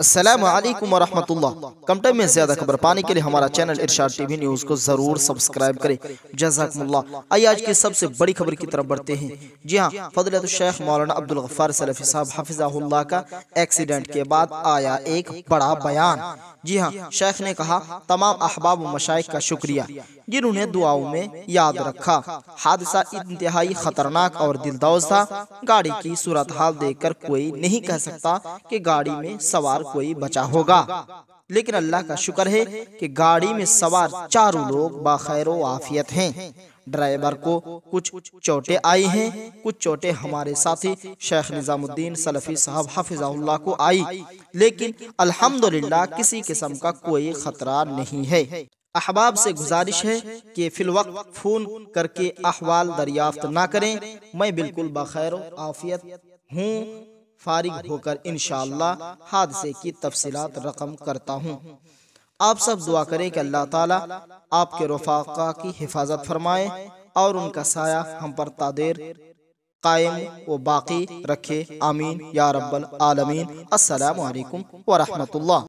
असलम कम time में ज़्यादा खबर पाने के लिए हमारा चैनल इरशाद टीवी न्यूज़ को ज़रूर सब्सक्राइब करें जजाकमल्ला आइए आज की सबसे बड़ी खबर की तरफ बढ़ते हैं जी हाँ फजलत शेख मौलाना अब्दुल गफ्फार सलफी साहब हफिज़ाहुल्ला का एक्सीडेंट के बाद आया एक बड़ा बयान जी हाँ शेख ने कहा तमाम अहबाब मशाइ का शुक्रिया जिन्होंने दुआओं में याद रखा हादसा इंतहाई खतरनाक और दिलदौज था गाड़ी की सूरत हाल देख कोई नहीं कह सकता कि गाड़ी में सवार कोई बचा होगा लेकिन अल्लाह का शुक्र है कि गाड़ी में सवार चारों लोग बाखैर आफियत हैं ड्राइवर को कुछ चोटें आई हैं कुछ चोटें हमारे साथी शेख निज़ामुद्दीन सलफ़ी साहब हाफिजा को आई लेकिन अल्हम्दुलिल्लाह किसी किस्म का कोई खतरा नहीं है अहबाब से गुजारिश है कि वक्त फ़ोन करके अहवाल दरियाफ्त ना करें मैं बिल्कुल बखैर आफियत हूँ फारिग होकर इन हादसे की तफसीत रकम करता हूँ आप सब दुआ करें कि अल्लाह ताला आपके रफाका की हिफाजत फरमाए और उनका साया हम पर तादेर कायम व बाकी रखे आमीन या रब्बल आलमीन अस्सलाम वालेकुम व रहमतुल्लाह